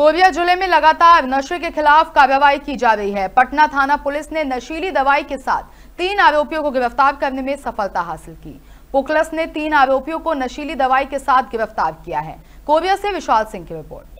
Korea जिले में लगातार नशे के खिलाफ कार्रवाई की जा रही है पटना थाना पुलिस ने नशीली दवाई के साथ तीन आरोपियों को गिरफ्तार करने में सफलता हासिल की पुकलस ने तीन आरोपियों को नशीली दवाई के साथ गिरफ्तार किया है कोरिया से विशाल सिंह की रिपोर्ट